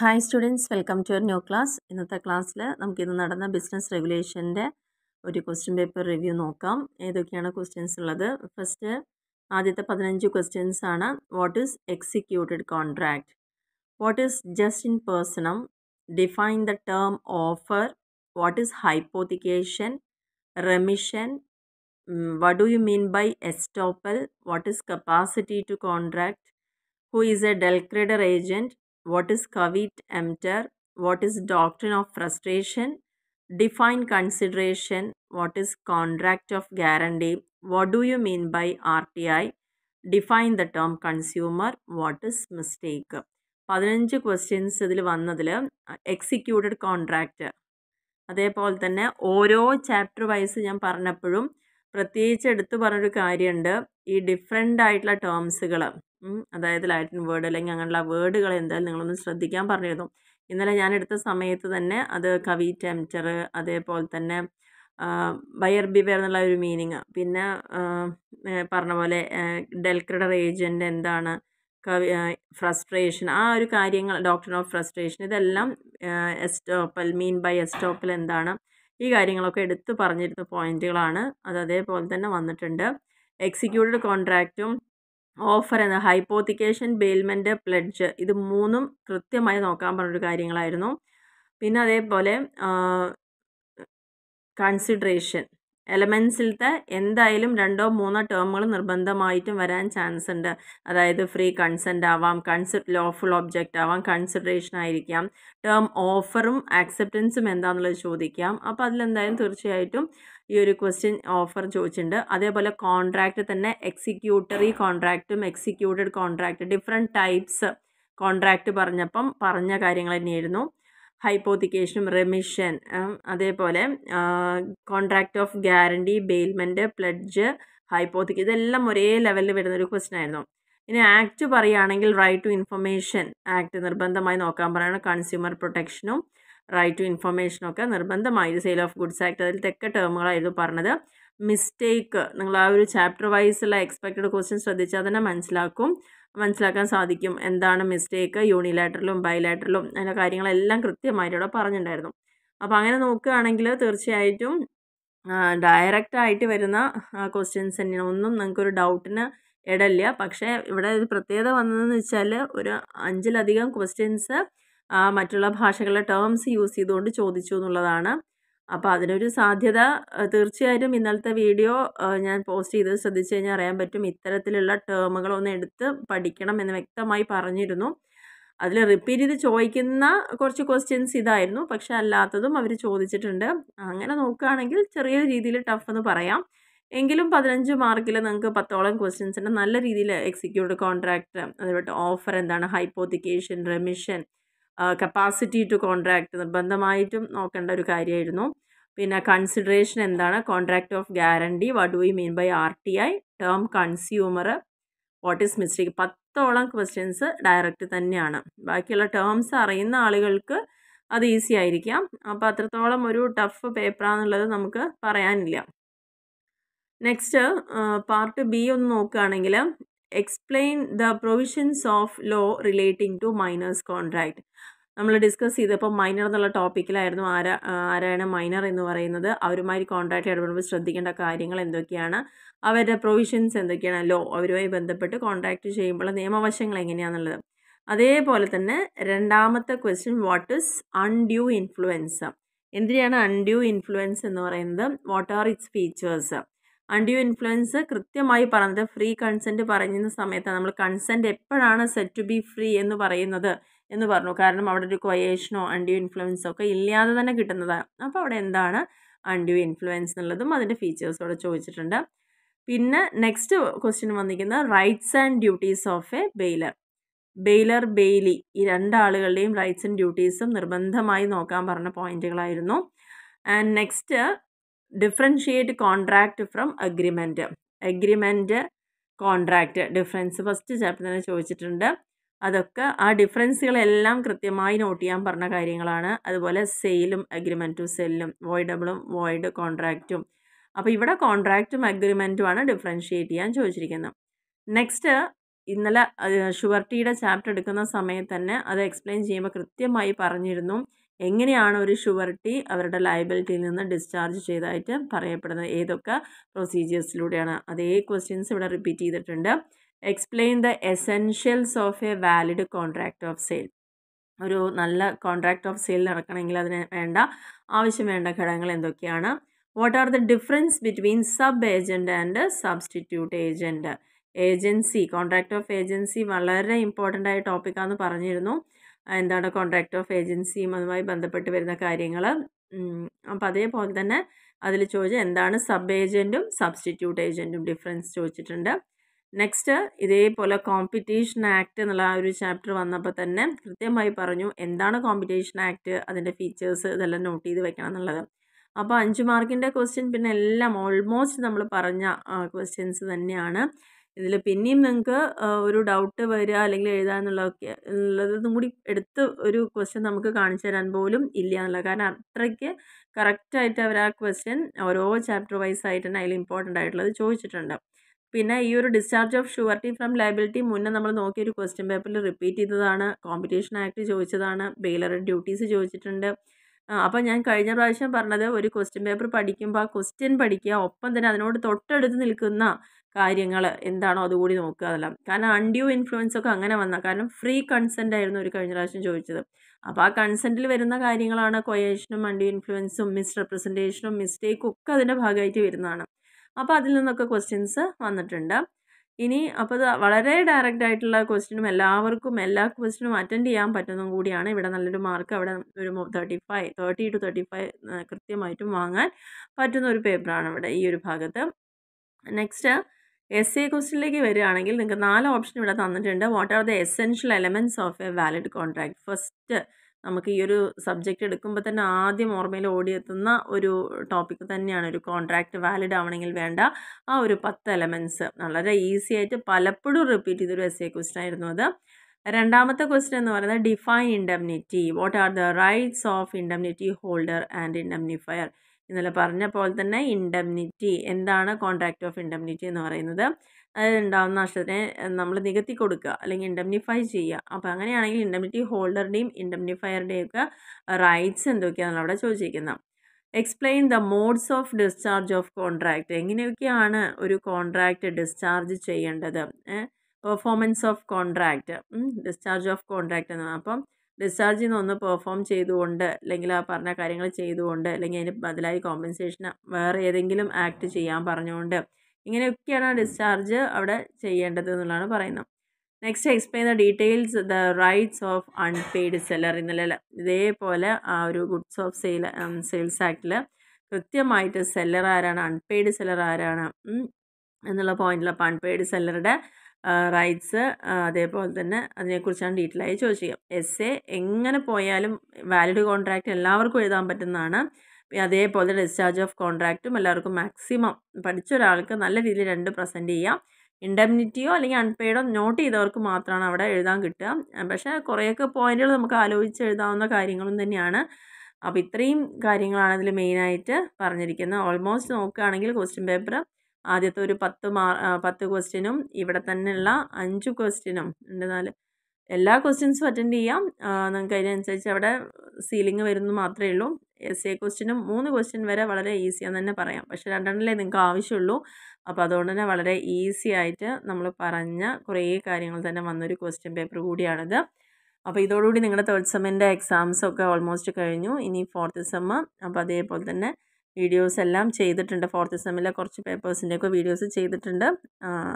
hi students welcome to your new class ഇന്നത്തെ ക്ലാസ്സിൽ നമുക്കിന്ന് നടന്ന ബിസിനസ് റെഗുലേഷൻ്റെ ഒരു ക്വസ്റ്റ്യൻ പേപ്പർ റിവ്യൂ നോക്കാം ഏതൊക്കെയാണ് ക്വസ്റ്റ്യൻസ് ഉള്ളത് ഫസ്റ്റ് ആദ്യത്തെ പതിനഞ്ച് ക്വസ്റ്റ്യൻസ് ആണ് what is executed contract what is jus in personam define the term offer what is hypothecation remission what do you mean by estoppel what is capacity to contract who is a del credere agent what caveat emptor what emptor, what of frustration define consideration what consideration, what of guarantee what do you mean by R T I define the term consumer what is mistake പതിനഞ്ച് questions ഇതിൽ വന്നതിൽ executed contract അതേപോലെ തന്നെ ഓരോ chapter wise ഞാൻ പറഞ്ഞപ്പോഴും പ്രത്യേകിച്ച് എടുത്തു പറഞ്ഞൊരു കാര്യമുണ്ട് ഈ ഡിഫറെൻ്റ് ആയിട്ടുള്ള ടേംസുകൾ അതായത് ലാറ്റിൻ വേർഡ് അല്ലെങ്കിൽ അങ്ങനെയുള്ള വേർഡുകൾ എന്തായാലും നിങ്ങളൊന്ന് ശ്രദ്ധിക്കാൻ പറഞ്ഞിരുന്നു ഇന്നലെ ഞാൻ എടുത്ത സമയത്ത് തന്നെ അത് കവി ടെംപ്ചർ അതേപോലെ തന്നെ ബയർ ബിവെയർ എന്നുള്ള ഒരു മീനിങ് പിന്നെ പറഞ്ഞ പോലെ ഡെൽക്രഡർ ഏജൻ്റ് എന്താണ് കവി ഫ്രസ്ട്രേഷൻ ആ ഒരു കാര്യങ്ങൾ ഡോക്ടർ ഓഫ് ഫ്രസ്ട്രേഷൻ ഇതെല്ലാം എസ്റ്റോപ്പൽ മീൻ ബൈ എസ്റ്റോപ്പൽ എന്താണ് ഈ കാര്യങ്ങളൊക്കെ എടുത്തു പറഞ്ഞിരുന്ന പോയിന്റുകളാണ് അത് അതേപോലെ തന്നെ വന്നിട്ടുണ്ട് എക്സിക്യൂട്ടഡ് കോൺട്രാക്റ്റും ഓഫർ എന്ന ഹൈപ്പോത്തിക്കേഷൻ ബെയിൽമെൻറ്റ് പ്ലഡ്ജ് ഇത് മൂന്നും കൃത്യമായി നോക്കാൻ പറഞ്ഞൊരു കാര്യങ്ങളായിരുന്നു പിന്നെ അതേപോലെ കൺസിഡറേഷൻ എലമെൻസിലത്തെ എന്തായാലും രണ്ടോ മൂന്നോ ടേമുകൾ നിർബന്ധമായിട്ടും വരാൻ ചാൻസ് ഉണ്ട് അതായത് ഫ്രീ കൺസെൻ്റ് ആവാം കൺസെപ്റ്റ് ലോഫുൾ ഒബ്ജക്റ്റ് ആവാം കൺസിഡറേഷൻ ആയിരിക്കാം ടേം ഓഫറും ആക്സെപ്റ്റൻസും എന്താണെന്നുള്ളത് ചോദിക്കാം അപ്പോൾ അതിലെന്തായാലും തീർച്ചയായിട്ടും ഈ ഒരു ക്വസ്റ്റ്യൻ ഓഫർ ചോദിച്ചിട്ടുണ്ട് അതേപോലെ കോൺട്രാക്റ്റ് തന്നെ എക്സിക്യൂട്ടറി കോൺട്രാക്റ്റും executed contract different types contract പറഞ്ഞപ്പം പറഞ്ഞ കാര്യങ്ങൾ തന്നെയായിരുന്നു ഹൈപ്പോത്തിക്കേഷനും റെമിഷൻ അതേപോലെ contract of guarantee bailment pledge hypothec ഇതെല്ലാം ഒരേ ലെവലിൽ വരുന്നൊരു ക്വസ്റ്റ്യൻ ആയിരുന്നു ഇനി ആക്ട് പറയുകയാണെങ്കിൽ റൈറ്റ് ടു ഇൻഫർമേഷൻ ആക്ട് നിർബന്ധമായി നോക്കാൻ പറയുകയാണ് കൺസ്യൂമർ പ്രൊട്ടക്ഷനും റൈറ്റ് ടു ഇൻഫർമേഷനൊക്കെ നിർബന്ധമായി സെയിൽ ഓഫ് ഗുഡ്സ് ആക്ട് അതിൽ തെക്ക ടേമുകളായിരുന്നു പറഞ്ഞത് മിസ്റ്റേക്ക് നിങ്ങൾ ആ ഒരു ചാപ്റ്റർ വൈസുള്ള എക്സ്പെക്റ്റഡ് ക്വസ്റ്റ്യൻ ശ്രദ്ധിച്ചാൽ തന്നെ മനസ്സിലാക്കും മനസ്സിലാക്കാൻ സാധിക്കും എന്താണ് മിസ്റ്റേക്ക് യൂണിലാറ്ററിലും ബൈലാറ്ററിലും അതിൻ്റെ കാര്യങ്ങളെല്ലാം കൃത്യമായിട്ട് ഇവിടെ പറഞ്ഞിട്ടുണ്ടായിരുന്നു അപ്പോൾ അങ്ങനെ നോക്കുകയാണെങ്കിൽ തീർച്ചയായിട്ടും ഡയറക്റ്റ് ആയിട്ട് വരുന്ന ക്വസ്റ്റ്യൻസ് തന്നെയാണ് ഒന്നും നിങ്ങൾക്കൊരു ഡൗട്ടിന് ഇടല്ല പക്ഷേ ഇവിടെ ഒരു പ്രത്യേകത വന്നതെന്ന് വെച്ചാൽ ഒരു അഞ്ചിലധികം ക്വസ്റ്റ്യൻസ് മറ്റുള്ള ഭാഷകളിലെ ടേംസ് യൂസ് ചെയ്തുകൊണ്ട് ചോദിച്ചു എന്നുള്ളതാണ് അപ്പോൾ അതിനൊരു സാധ്യത തീർച്ചയായിട്ടും ഇന്നലത്തെ വീഡിയോ ഞാൻ പോസ്റ്റ് ചെയ്ത് ശ്രദ്ധിച്ചു കഴിഞ്ഞാൽ അറിയാൻ പറ്റും ഇത്തരത്തിലുള്ള ടേമുകളൊന്ന് എടുത്ത് പഠിക്കണം എന്ന് വ്യക്തമായി പറഞ്ഞിരുന്നു അതിൽ റിപ്പീറ്റ് ചെയ്ത് ചോദിക്കുന്ന കുറച്ച് ക്വസ്റ്റ്യൻസ് ഇതായിരുന്നു പക്ഷെ അല്ലാത്തതും അവർ ചോദിച്ചിട്ടുണ്ട് അങ്ങനെ നോക്കുകയാണെങ്കിൽ ചെറിയ രീതിയിൽ ടഫ് എന്ന് പറയാം എങ്കിലും പതിനഞ്ച് മാർക്കിൽ നിങ്ങൾക്ക് പത്തോളം ക്വസ്റ്റ്യൻസിൻ്റെ നല്ല രീതിയിൽ എക്സിക്യൂട്ട് കോൺട്രാക്റ്റ് അതുപോലെ ഓഫർ എന്താണ് hypothecation remission capacity to contract നിർബന്ധമായിട്ടും നോക്കേണ്ട ഒരു കാര്യമായിരുന്നു പിന്നെ കൺസിഡറേഷൻ എന്താണ് contract of guarantee what we mean by R T I term consumer what is mistake പത്തോളം ക്വസ്റ്റ്യൻസ് ഡയറക്റ്റ് തന്നെയാണ് ബാക്കിയുള്ള ടേംസ് അറിയുന്ന ആളുകൾക്ക് അത് ഈസി ആയിരിക്കാം അപ്പോൾ അത്രത്തോളം ഒരു ടഫ് പേപ്പറാന്നുള്ളത് നമുക്ക് പറയാനില്ല നെക്സ്റ്റ് പാർട്ട് ബി ഒന്ന് നോക്കുകയാണെങ്കിൽ explain the provisions of law relating to minors contract നമ്മൾ ഡിസ്കസ് ചെയ്തപ്പോൾ മൈനർ എന്നുള്ള ടോപ്പിക്കിലായിരുന്നു ആരാ ആരാണ് മൈനർ എന്ന് പറയുന്നത് അവരുമായി കോൺട്രാക്ട് ഇടപെടുമ്പോൾ ശ്രദ്ധിക്കേണ്ട കാര്യങ്ങൾ എന്തൊക്കെയാണ് അവരുടെ പ്രൊവിഷൻസ് എന്തൊക്കെയാണ് ലോ അവരുമായി ബന്ധപ്പെട്ട് കോൺട്രാക്ട് ചെയ്യുമ്പോൾ നിയമവശങ്ങൾ എങ്ങനെയാണെന്നുള്ളത് അതേപോലെ തന്നെ രണ്ടാമത്തെ question what is undue influence എന്തിനാണ് അൺഡ്യൂ ഇൻഫ്ലുവൻസ് എന്ന് പറയുന്നത് what are its features undue influence കൃത്യമായി പറഞ്ഞത് ഫ്രീ കൺസെൻറ്റ് പറയുന്ന സമയത്താണ് നമ്മൾ കൺസെൻറ്റ് എപ്പോഴാണ് സെറ്റ് ടു ബി ഫ്രീ എന്ന് പറയുന്നത് എന്ന് പറഞ്ഞു കാരണം അവിടെ ഒരു ക്വയേഷനോ അൺഡ്യൂ ഇൻഫ്ലുവൻസോ ഒക്കെ ഇല്ലാതെ തന്നെ കിട്ടുന്നതാണ് അപ്പോൾ അവിടെ എന്താണ് അൺഡ്യൂ ഇൻഫ്ലുവൻസ് എന്നുള്ളതും അതിൻ്റെ ഫീച്ചേഴ്സും അവിടെ ചോദിച്ചിട്ടുണ്ട് പിന്നെ നെക്സ്റ്റ് ക്വസ്റ്റ്യൻ വന്നിരിക്കുന്നത് rights and duties of a bailor bailor bailee ഈ രണ്ടാളുകളുടെയും റൈറ്റ്സ് ആൻഡ് ഡ്യൂട്ടീസും നിർബന്ധമായി നോക്കാൻ പറഞ്ഞ പോയിന്റുകളായിരുന്നു and next differentiate contract from agreement agreement contract difference first ചാപ്റ്ററിൽ തന്നെ ചോദിച്ചിട്ടുണ്ട് അതൊക്കെ ആ ഡിഫറൻസുകളെല്ലാം കൃത്യമായി നോട്ട് ചെയ്യാൻ പറഞ്ഞ കാര്യങ്ങളാണ് അതുപോലെ സെയിലും അഗ്രിമെൻറ്റ് ടു സെല്ലും വോയിഡബിളും വോയിഡ് കോൺട്രാക്റ്റും അപ്പോൾ ഇവിടെ കോൺട്രാക്റ്റും അഗ്രിമെൻറ്റുമാണ് ഡിഫറൻഷിയേറ്റ് ചെയ്യാൻ ചോദിച്ചിരിക്കുന്നത് നെക്സ്റ്റ് ഇന്നലെ ഷുവർട്ടിയുടെ ചാപ്റ്റർ എടുക്കുന്ന സമയത്ത് തന്നെ അത് എക്സ്പ്ലെയിൻ ചെയ്യുമ്പോൾ കൃത്യമായി പറഞ്ഞിരുന്നു എങ്ങനെയാണ് ഒരു ഷുവർട്ടി അവരുടെ ലയബിലിറ്റിയിൽ നിന്ന് ഡിസ്ചാർജ് ചെയ്തതായിട്ട് പറയപ്പെടുന്നത് ഏതൊക്കെ പ്രൊസീജിയേഴ്സിലൂടെയാണ് അതേ ക്വസ്റ്റ്യൻസ് ഇവിടെ റിപ്പീറ്റ് ചെയ്തിട്ടുണ്ട് explain the essentials of a valid contract of sale ഒരു നല്ല കോൺട്രാക്ട് ഓഫ് സെയിൽ നടക്കണമെങ്കിൽ അതിന് വേണ്ട ആവശ്യം വേണ്ട ഘടകങ്ങൾ എന്തൊക്കെയാണ് what are the difference between sub agent and substitute agent agency contract of agency വളരെ ഇമ്പോർട്ടൻ്റ് ആയ ടോപ്പിക്കാന്ന് പറഞ്ഞിരുന്നു എന്താണ് കോൺട്രാക്ട് ഓഫ് ഏജൻസിയും അതുമായി ബന്ധപ്പെട്ട് വരുന്ന കാര്യങ്ങൾ അപ്പോൾ അതേപോലെ തന്നെ അതിൽ ചോദിച്ചാൽ എന്താണ് സബ് ഏജൻറ്റും സബ്സ്റ്റിറ്റ്യൂട്ട് ഏജൻറ്റും ഡിഫറൻസ് ചോദിച്ചിട്ടുണ്ട് നെക്സ്റ്റ് ഇതേപോലെ കോമ്പറ്റീഷൻ ആക്ട് എന്നുള്ള ആ ഒരു ചാപ്റ്റർ വന്നപ്പോൾ തന്നെ കൃത്യമായി പറഞ്ഞു എന്താണ് കോമ്പറ്റീഷൻ ആക്ട് അതിൻ്റെ ഫീച്ചേഴ്സ് ഇതെല്ലാം നോട്ട് ചെയ്ത് വെക്കണം എന്നുള്ളത് അപ്പോൾ അഞ്ച് മാർക്കിൻ്റെ ക്വസ്റ്റ്യൻ പിന്നെ എല്ലാം ഓൾമോസ്റ്റ് നമ്മൾ പറഞ്ഞ ക്വസ്റ്റ്യൻസ് തന്നെയാണ് ഇതിൽ പിന്നെയും നിങ്ങൾക്ക് ഒരു ഡൗട്ട് വരിക അല്ലെങ്കിൽ എഴുതാനുള്ളതൊക്കെ ഉള്ളതും കൂടി എടുത്ത് ഒരു ക്വസ്റ്റ്യൻ നമുക്ക് കാണിച്ചു തരാൻ പോലും ഇല്ല എന്നുള്ളത് കാരണം അത്രയ്ക്ക് കറക്റ്റായിട്ട് അവർ ആ ക്വസ്റ്റ്യൻ ഓരോ ചാപ്റ്റർ വൈസ് ആയിട്ട് തന്നെ അതിൽ ഇമ്പോർട്ടൻ്റ് ആയിട്ടുള്ളത് ചോദിച്ചിട്ടുണ്ട് പിന്നെ ഈ ഒരു discharge of surety from liability മുന്നേ നമ്മൾ നോക്കിയ ഒരു ക്വസ്റ്റ്യൻ പേപ്പറിൽ റിപ്പീറ്റ് ചെയ്തതാണ് കോമ്പറ്റീഷൻ ആക്ട് ചോദിച്ചതാണ് ബെയിലർ ഡ്യൂട്ടീസ് ചോദിച്ചിട്ടുണ്ട് അപ്പോൾ ഞാൻ കഴിഞ്ഞ പ്രാവശ്യം പറഞ്ഞത് ഒരു ക്വസ്റ്റ്യൻ പേപ്പർ പഠിക്കുമ്പോൾ ആ ക്വസ്റ്റ്യൻ പഠിക്കുക ഒപ്പം തന്നെ അതിനോട് തൊട്ടടുത്ത് നിൽക്കുന്ന കാര്യങ്ങൾ എന്താണോ അതുകൂടി നോക്കുക അതെല്ലാം കാരണം അൺഡ്യൂ ഇൻഫ്ലുവൻസ് ഒക്കെ അങ്ങനെ വന്നാൽ കാരണം ഫ്രീ കൺസെൻ്റ് ആയിരുന്നു ഒരു കഴിഞ്ഞ പ്രാവശ്യം ചോദിച്ചത് അപ്പോൾ ആ കൺസെൻറ്റിൽ വരുന്ന കാര്യങ്ങളാണ് കൊയേഷനും അൺഡ്യൂ ഇൻഫ്ലുവൻസും മിസ് റെപ്രസെൻറ്റേഷനും മിസ്റ്റേക്കും ഒക്കെ അതിൻ്റെ ഭാഗമായിട്ട് വരുന്നതാണ് അപ്പോൾ അതിൽ നിന്നൊക്കെ ക്വസ്റ്റ്യൻസ് വന്നിട്ടുണ്ട് ഇനി അപ്പോൾ വളരെ ഡയറക്റ്റ് ആയിട്ടുള്ള ക്വസ്റ്റിനും എല്ലാവർക്കും എല്ലാ ക്വസ്റ്റിനും അറ്റൻഡ് ചെയ്യാൻ പറ്റുന്നതും കൂടിയാണ് ഇവിടെ നല്ലൊരു മാർക്ക് അവിടെ ഒരു thirty five thirty two thirty five കൃത്യമായിട്ടും വാങ്ങാൻ പറ്റുന്ന ഒരു പേപ്പറാണ് ഇവിടെ ഈ ഒരു ഭാഗത്ത് നെക്സ്റ്റ് എസ് എ ക്വസ്റ്റിനിലേക്ക് വരികയാണെങ്കിൽ നിങ്ങൾക്ക് നാല് ഓപ്ഷൻ ഇവിടെ തന്നിട്ടുണ്ട് what are the essential elements of a valid contract first നമുക്ക് ഈ ഒരു സബ്ജക്റ്റ് എടുക്കുമ്പോൾ തന്നെ ആദ്യം ഓർമ്മയിൽ ഓടിയെത്തുന്ന ഒരു ടോപ്പിക്ക് തന്നെയാണ് ഒരു കോൺട്രാക്ട് വാലിഡ് ആവണമെങ്കിൽ വേണ്ട ആ ഒരു പത്ത് എലമെൻറ്റ്സ് വളരെ ഈസി ആയിട്ട് പലപ്പോഴും റിപ്പീറ്റ് ചെയ്തൊരു എസ് എ ക്വസ്റ്റൻ ആയിരുന്നു അത് രണ്ടാമത്തെ ക്വസ്റ്റൻ എന്ന് പറയുന്നത് define indemnity what are the rights of indemnity holder and indemnifier ഇന്നലെ പറഞ്ഞ പോലെ തന്നെ ഇൻഡംനിറ്റി എന്താണ് കോൺട്രാക്റ്റ് ഓഫ് ഇൻഡംനിറ്റി എന്ന് പറയുന്നത് അതിൽ ഉണ്ടാകുന്ന നഷ്ടത്തിനെ നമ്മൾ നികത്തി കൊടുക്കുക അല്ലെങ്കിൽ ഇൻഡംനിഫൈ ചെയ്യുക അപ്പോൾ അങ്ങനെയാണെങ്കിൽ ഇൻഡംനിറ്റി ഹോൾഡറുടെയും ഇൻഡംനിഫയറുടെയും ഒക്കെ റൈറ്റ്സ് എന്തൊക്കെയാണെന്ന് അവിടെ ചോദിച്ചിരിക്കുന്നത് explain the modes of discharge of contract എങ്ങനെയൊക്കെയാണ് ഒരു കോൺട്രാക്റ്റ് ഡിസ്ചാർജ് ചെയ്യേണ്ടത് performance of contract discharge of contract എന്ന് അപ്പം ഡിസ്ചാർജിൽ നിന്ന് ഒന്ന് പെർഫോം ചെയ്തുകൊണ്ട് അല്ലെങ്കിൽ ആ പറഞ്ഞ കാര്യങ്ങൾ ചെയ്തുകൊണ്ട് അല്ലെങ്കിൽ അതിന് ബദലായി കോമ്പൻസേഷൻ വേറെ ഏതെങ്കിലും ആക്ട് ചെയ്യാൻ പറഞ്ഞുകൊണ്ട് ഇങ്ങനെയൊക്കെയാണ് ആ ഡിസ്ചാർജ് അവിടെ ചെയ്യേണ്ടത് എന്നുള്ളതാണ് പറയുന്നത് next explain the details the rights of unpaid seller എന്നുള്ള ഇതേപോലെ ആ ഒരു ഗുഡ്സ് ഓഫ് സെയിൽ സെയിൽസ് ആക്ടിൽ കൃത്യമായിട്ട് സെല്ലർ ആരാണ് അൺപെയ്ഡ് സെല്ലർ ആരാണ് എന്നുള്ള പോയിന്റിൽ അപ്പോൾ അൺപെയ്ഡ് സെല്ലറുടെ റൈറ്റ്സ് അതേപോലെ തന്നെ അതിനെക്കുറിച്ചാണ് ഡീറ്റെയിൽ ആയി ചോദിച്ചത് എ എങ്ങനെ പോയാലും വാലിഡ് കോൺട്രാക്റ്റ് എല്ലാവർക്കും എഴുതാൻ പറ്റുന്നതാണ് അതേപോലെ ഡിസ്ചാർജ് ഓഫ് കോൺട്രാക്റ്റും എല്ലാവർക്കും മാക്സിമം പഠിച്ച ഒരാൾക്ക് നല്ല രീതിയിൽ രണ്ട് പ്രസൻറ്റ് ചെയ്യാം ഇൻഡെമിനിറ്റിയോ അല്ലെങ്കിൽ അൺപെയ്ഡോ നോട്ട് ചെയ്തവർക്ക് മാത്രമാണ് അവിടെ എഴുതാൻ കിട്ടുക പക്ഷേ കുറേയൊക്കെ പോയിന്റുകൾ നമുക്ക് ആലോചിച്ച് എഴുതാവുന്ന കാര്യങ്ങളും തന്നെയാണ് അപ്പോൾ ഇത്രയും കാര്യങ്ങളാണ് ഇതിൽ മെയിനായിട്ട് പറഞ്ഞിരിക്കുന്നത് ഓൾമോസ്റ്റ് നോക്കുകയാണെങ്കിൽ ക്വസ്റ്റ്യൻ പേപ്പർ ആദ്യത്തെ ഒരു പത്ത് മാർ പത്ത് ക്വസ്റ്റ്യനും ഇവിടെ തന്നെയുള്ള അഞ്ച് ക്വസ്റ്റ്യനും രണ്ട് നാല് എല്ലാ ക്വസ്റ്റ്യൻസും അറ്റൻഡ് ചെയ്യാം നിങ്ങൾക്ക് അതിനനുസരിച്ച് അവിടെ സീലിംഗ് വരുന്നു മാത്രമേ ഉള്ളൂ എസ് എ ക്വസ്റ്റ്യനും മൂന്ന് ക്വസ്റ്റ്യൻ വരെ വളരെ ഈസിയാന്ന് തന്നെ പറയാം പക്ഷേ രണ്ടെണ്ണല്ലേ നിങ്ങൾക്ക് ആവശ്യമുള്ളൂ അപ്പോൾ അതുകൊണ്ട് തന്നെ വളരെ ഈസി ആയിട്ട് നമ്മൾ പറഞ്ഞ കുറേ കാര്യങ്ങൾ തന്നെ വന്നൊരു ക്വസ്റ്റ്യൻ പേപ്പർ കൂടിയാണിത് അപ്പോൾ ഇതോടുകൂടി നിങ്ങളുടെ തേർഡ് സെമ്മിൻ്റെ എക്സാംസൊക്കെ ഓൾമോസ്റ്റ് കഴിഞ്ഞു ഇനി ഫോർത്ത് സെമ്മ് അപ്പോൾ അതേപോലെ തന്നെ വീഡിയോസ് എല്ലാം ചെയ്തിട്ടുണ്ട് ഫോർത്ത് സെമ്മിലെ കുറച്ച് പേപ്പേഴ്സിൻ്റെയൊക്കെ വീഡിയോസ് ചെയ്തിട്ടുണ്ട്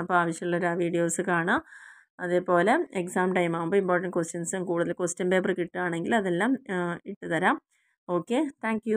അപ്പോൾ ആവശ്യമുള്ളവർ ആ വീഡിയോസ് കാണാം അതേപോലെ എക്സാം ടൈം ആകുമ്പോൾ ഇമ്പോർട്ടൻറ്റ് ക്വസ്റ്റ്യൻസും കൂടുതൽ ക്വസ്റ്റ്യൻ പേപ്പർ കിട്ടുകയാണെങ്കിൽ അതെല്ലാം ഇട്ട് തരാം ഓക്കെ താങ്ക്